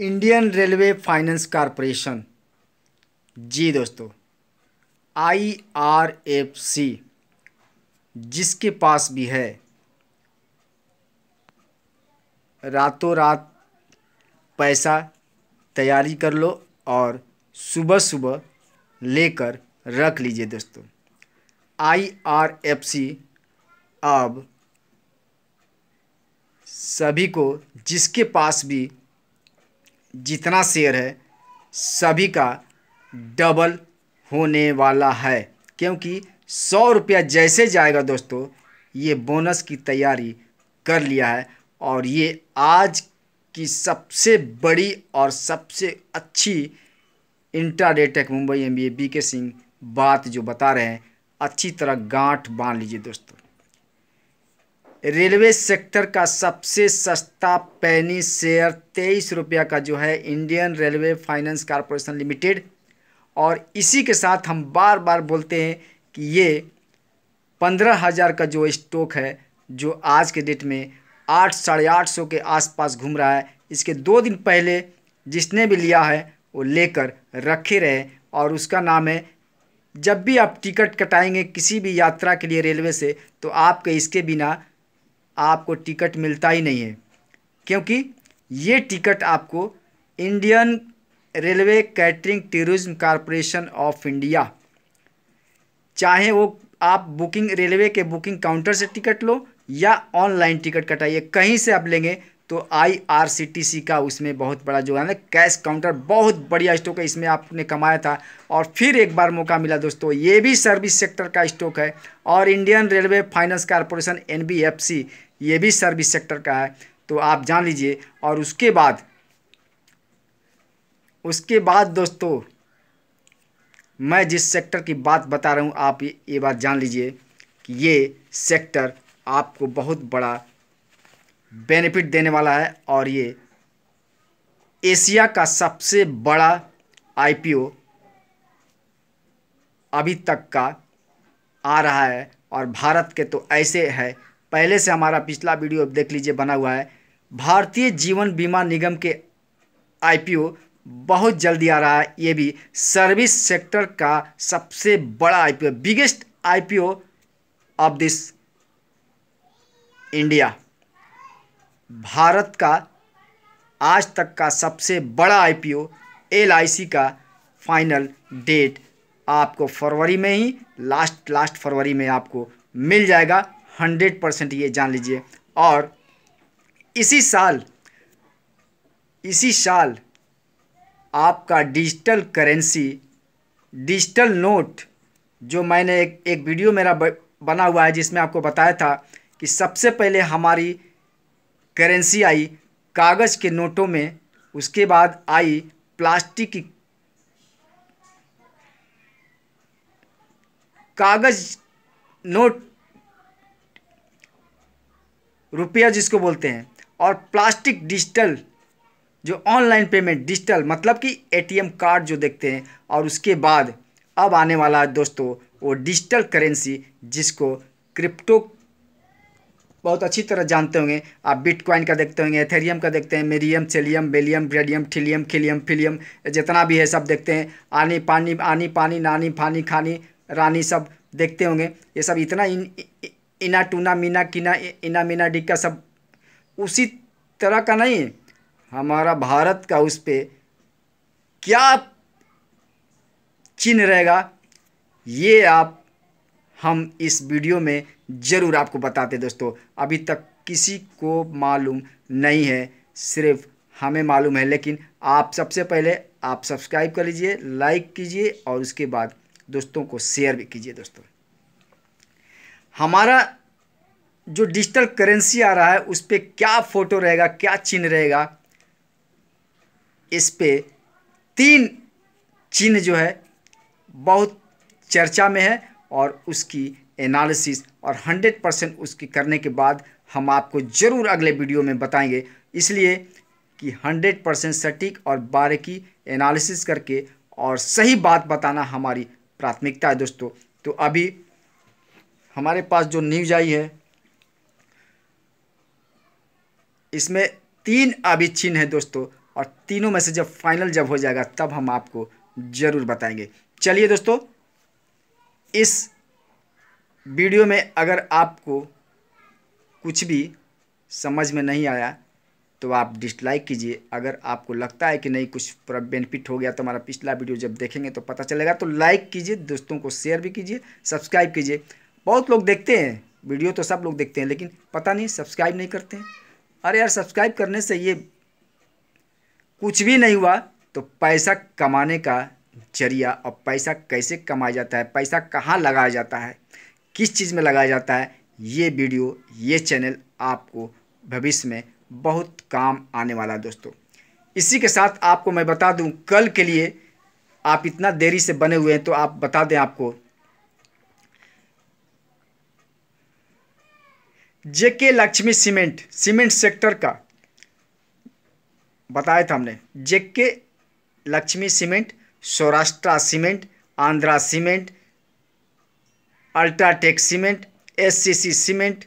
Indian railway finance corporation जी दोस्तों I R F C जिसके पास भी है रातों रात पैसा तैयारी कर लो और सुबह सुबह लेकर रख लीजिए दोस्तों आई आर एफ सी अब सभी को जिसके पास भी जितना शेयर है सभी का डबल होने वाला है क्योंकि सौ रुपया जैसे जाएगा दोस्तों ये बोनस की तैयारी कर लिया है और ये आज की सबसे बड़ी और सबसे अच्छी intraday take Mumbai M B K Singh बात जो बता रहे हैं अच्छी तरह गांठ बांध लीजिए दोस्तों रेलवे सेक्टर का सबसे सस्ता पैनी शेयर तेईस रुपया का जो है Indian railway finance corporation limited और इसी के साथ हम बार बार बोलते हैं कि ये पंद्रह हज़ार का जो स्टॉक है जो आज के डेट में आठ साढ़े आठ सौ के आसपास घूम रहा है इसके दो दिन पहले जिसने भी लिया है वो लेकर रखे रहे और उसका नाम है जब भी आप टिकट कटाएंगे किसी भी यात्रा के लिए रेलवे से तो आपके इसके बिना आपको टिकट मिलता ही नहीं है क्योंकि ये टिकट आपको Indian railway catering tourism corporation of India चाहे वो आप बुकिंग रेलवे के बुकिंग काउंटर से टिकट लो या ऑनलाइन टिकट कटाइए कहीं से आप लेंगे तो आईआरसीटीसी का उसमें बहुत बड़ा जो है ना कैश काउंटर बहुत बढ़िया स्टॉक है इसमें आपने कमाया था और फिर एक बार मौका मिला दोस्तों ये भी सर्विस सेक्टर का स्टॉक है और Indian railway finance corporation NBFC ये भी सर्विस सेक्टर का है तो आप जान लीजिए और उसके बाद उसके बाद दोस्तों मैं जिस सेक्टर की बात बता रहा हूँ आप ये, ये बात जान लीजिए कि ये सेक्टर आपको बहुत बड़ा बेनिफिट देने वाला है और ये एशिया का सबसे बड़ा आईपीओ अभी तक का आ रहा है और भारत के तो ऐसे है पहले से हमारा पिछला वीडियो अब देख लीजिए बना हुआ है भारतीय जीवन बीमा निगम के आईपीओ बहुत जल्दी आ रहा है ये भी सर्विस सेक्टर का सबसे बड़ा IPO biggest IPO of this India Bharat का आज तक का सबसे बड़ा आईपीओ एलआईसी का फाइनल डेट आपको फरवरी में ही लास्ट लास्ट फरवरी में आपको मिल जाएगा हंड्रेड परसेंट ये जान लीजिए और इसी साल इसी साल आपका डिजिटल करेंसी डिजिटल नोट जो मैंने एक एक वीडियो मेरा बना हुआ है जिसमें आपको बताया था कि सबसे पहले हमारी करेंसी आई कागज़ के नोटों में उसके बाद आई प्लास्टिक की कागज़ नोट रुपया जिसको बोलते हैं और प्लास्टिक डिजिटल जो ऑनलाइन पेमेंट डिजिटल मतलब कि एटीएम कार्ड जो देखते हैं और उसके बाद अब आने वाला है दोस्तों वो डिजिटल करेंसी जिसको क्रिप्टो बहुत अच्छी तरह जानते होंगे आप बिटकॉइन का देखते होंगे एथेरियम का देखते हैं मेरियम सेलियम बेलियम ब्रेडियम ठिलियम खिलियम फिलियम जितना भी है सब देखते हैं आनी पानी आनी पानी नानी फानी खानी रानी सब देखते होंगे ये सब इतना इन इना टूना मीना किना इना मीना डिक्का सब उसी तरह का नहीं हमारा भारत का उस पर क्या चिन्ह रहेगा ये आप हम इस वीडियो में ज़रूर आपको बताते दोस्तों अभी तक किसी को मालूम नहीं है सिर्फ हमें मालूम है लेकिन आप सबसे पहले आप सब्सक्राइब कर लीजिए लाइक कीजिए और उसके बाद दोस्तों को शेयर भी कीजिए दोस्तों हमारा जो डिजिटल करेंसी आ रहा है उस पर क्या फ़ोटो रहेगा क्या चिन्ह रहेगा इस पर तीन चिन्ह जो है बहुत चर्चा में है और उसकी एनालिसिस और 100 परसेंट उसकी करने के बाद हम आपको ज़रूर अगले वीडियो में बताएंगे इसलिए कि 100 परसेंट सटीक और बारीकी एनालिसिस करके और सही बात बताना हमारी प्राथमिकता है दोस्तों तो अभी हमारे पास जो न्यूज आई है इसमें तीन अभिचिन्ह है दोस्तों और तीनों में से जब फाइनल जब हो जाएगा तब हम आपको ज़रूर बताएंगे चलिए दोस्तों इस वीडियो में अगर आपको कुछ भी समझ में नहीं आया तो आप डिसलाइक कीजिए अगर आपको लगता है कि नहीं कुछ पूरा बेनिफिट हो गया तो हमारा पिछला वीडियो जब देखेंगे तो पता चलेगा तो लाइक कीजिए दोस्तों को शेयर भी कीजिए सब्सक्राइब कीजिए बहुत लोग देखते हैं वीडियो तो सब लोग देखते हैं लेकिन पता नहीं सब्सक्राइब नहीं करते हैं अरे यार सब्सक्राइब करने से ये कुछ भी नहीं हुआ तो पैसा कमाने का जरिया और पैसा कैसे कमाया जाता है पैसा कहाँ लगाया जाता है किस चीज़ में लगाया जाता है ये वीडियो ये चैनल आपको भविष्य में बहुत काम आने वाला है दोस्तों इसी के साथ आपको मैं बता दूं कल के लिए आप इतना देरी से बने हुए हैं तो आप बता दें आपको JK Lakshmi cement cement sector का बताया था हमने JK Lakshmi cement Saurashtra cement Andhra cement UltraTech cement SCC cement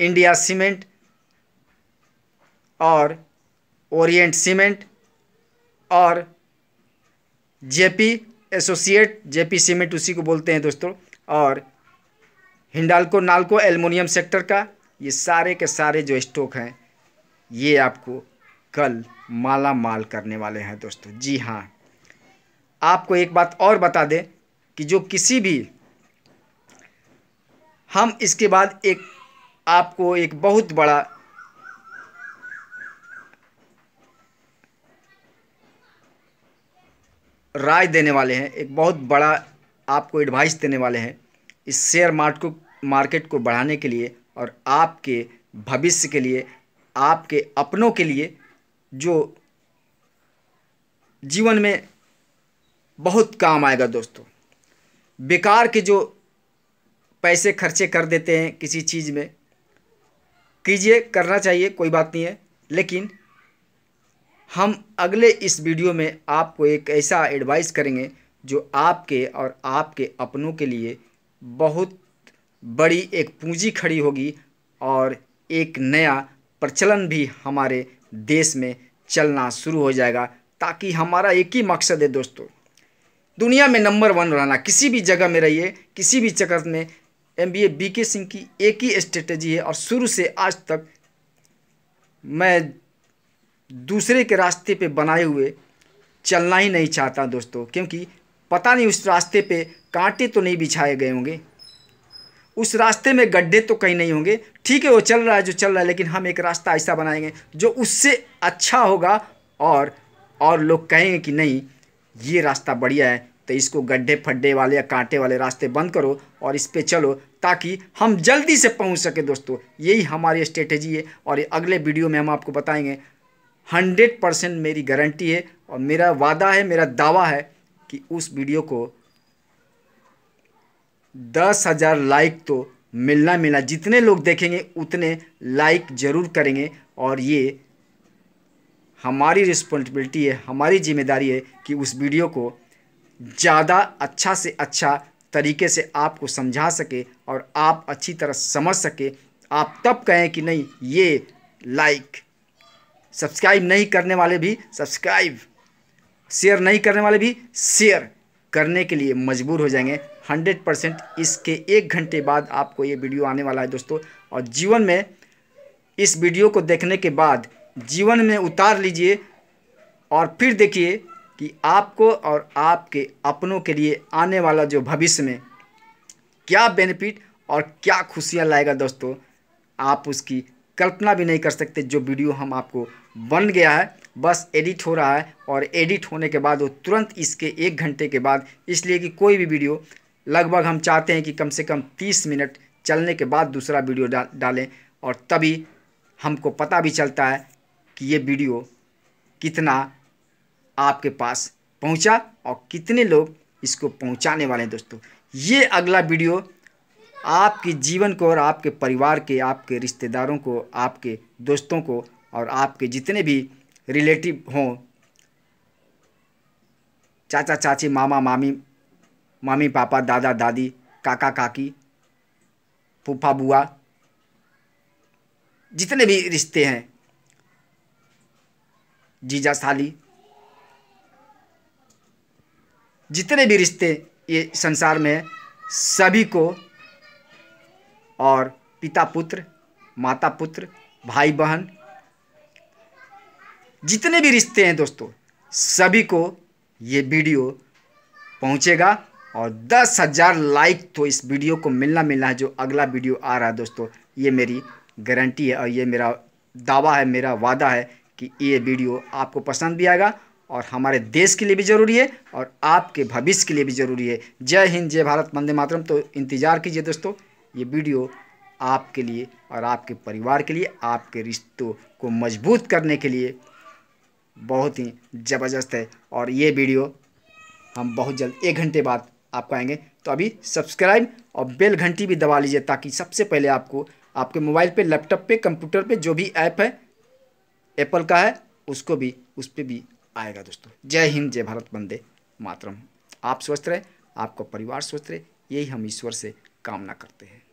India cement और ओरिएंट सीमेंट और जेपी एसोसिएट जेपी सीमेंट उसी को बोलते हैं दोस्तों और हिंडालको नालको एल्युमिनियम सेक्टर का ये सारे के सारे जो स्टॉक हैं ये आपको कल माला माल करने वाले हैं दोस्तों जी हाँ आपको एक बात और बता दें कि जो किसी भी हम इसके बाद एक आपको एक बहुत बड़ा राय देने वाले हैं एक बहुत बड़ा आपको एडवाइस देने वाले हैं इस शेयर मार्केट को मार्केट को बढ़ाने के लिए और आपके भविष्य के लिए आपके अपनों के लिए जो जीवन में बहुत काम आएगा दोस्तों बेकार के जो पैसे खर्चे कर देते हैं किसी चीज़ में कीजिए करना चाहिए कोई बात नहीं है लेकिन हम अगले इस वीडियो में आपको एक ऐसा एडवाइस करेंगे जो आपके और आपके अपनों के लिए बहुत बड़ी एक पूंजी खड़ी होगी और एक नया प्रचलन भी हमारे देश में चलना शुरू हो जाएगा ताकि हमारा एक ही मकसद है दोस्तों दुनिया में नंबर वन रहना किसी भी जगह में रहिए किसी भी चक्कर में M B A B K Singh की एक ही स्ट्रेटजी है और शुरू से आज तक मैं दूसरे के रास्ते पे बनाए हुए चलना ही नहीं चाहता दोस्तों क्योंकि पता नहीं उस रास्ते पे कांटे तो नहीं बिछाए गए होंगे उस रास्ते में गड्ढे तो कहीं नहीं होंगे ठीक है वो चल रहा है जो चल रहा है लेकिन हम एक रास्ता ऐसा बनाएंगे जो उससे अच्छा होगा और और लोग कहेंगे कि नहीं ये रास्ता बढ़िया है तो इसको गड्ढे फड्ढे वाले या कांटे वाले रास्ते बंद करो और इस पर चलो ताकि हम जल्दी से पहुँच सकें दोस्तों यही हमारी स्ट्रेटेजी है और अगले वीडियो में हम आपको बताएँगे हंड्रेड परसेंट मेरी गारंटी है और मेरा वादा है मेरा दावा है कि उस वीडियो को दस हज़ार लाइक तो मिलना मिलना जितने लोग देखेंगे उतने लाइक ज़रूर करेंगे और ये हमारी रिस्पॉन्सिबिलिटी है हमारी जिम्मेदारी है कि उस वीडियो को ज़्यादा अच्छा से अच्छा तरीके से आपको समझा सके और आप अच्छी तरह समझ सके आप तब कहें कि नहीं ये लाइक सब्सक्राइब नहीं करने वाले भी सब्सक्राइब शेयर नहीं करने वाले भी शेयर करने के लिए मजबूर हो जाएंगे हंड्रेड परसेंट इसके एक घंटे बाद आपको ये वीडियो आने वाला है दोस्तों और जीवन में इस वीडियो को देखने के बाद जीवन में उतार लीजिए और फिर देखिए कि आपको और आपके अपनों के लिए आने वाला जो भविष्य में क्या बेनिफिट और क्या खुशियाँ लाएगा दोस्तों आप उसकी कल्पना भी नहीं कर सकते जो वीडियो हम आपको बन गया है बस एडिट हो रहा है और एडिट होने के बाद वो तुरंत इसके एक घंटे के बाद इसलिए कि कोई भी वीडियो लगभग हम चाहते हैं कि कम से कम तीस मिनट चलने के बाद दूसरा वीडियो डा, डालें और तभी हमको पता भी चलता है कि ये वीडियो कितना आपके पास पहुंचा और कितने लोग इसको पहुंचाने वाले हैं दोस्तों ये अगला वीडियो आपके जीवन को और आपके परिवार के आपके रिश्तेदारों को आपके दोस्तों को और आपके जितने भी रिलेटिव हों चाचा चाची मामा मामी मामी पापा दादा दादी काका काकी फूफा बुआ जितने भी रिश्ते हैं जीजा साली जितने भी रिश्ते ये संसार में सभी को और पिता पुत्र माता पुत्र भाई बहन जितने भी रिश्ते हैं दोस्तों सभी को ये वीडियो पहुंचेगा और दस हज़ार लाइक तो इस वीडियो को मिलना मिलना है जो अगला वीडियो आ रहा है दोस्तों ये मेरी गारंटी है और ये मेरा दावा है मेरा वादा है कि ये वीडियो आपको पसंद भी आएगा और हमारे देश के लिए भी ज़रूरी है और आपके भविष्य के लिए भी ज़रूरी है जय हिंद जय भारत वंदे मातरम तो इंतज़ार कीजिए दोस्तों ये वीडियो आपके लिए और आपके परिवार के लिए आपके रिश्तों को मजबूत करने के लिए बहुत ही ज़बरदस्त है और ये वीडियो हम बहुत जल्द एक घंटे बाद आपको आएंगे तो अभी सब्सक्राइब और बेल घंटी भी दबा लीजिए ताकि सबसे पहले आपको आपके मोबाइल पे लैपटॉप पे कंप्यूटर पे जो भी ऐप है एप्पल का है उसको भी उस पर भी आएगा दोस्तों जय हिंद जय भारत बंदे मातरम आप स्वस्थ रहे आपका परिवार स्वस्थ रहे यही हम ईश्वर से कामना करते हैं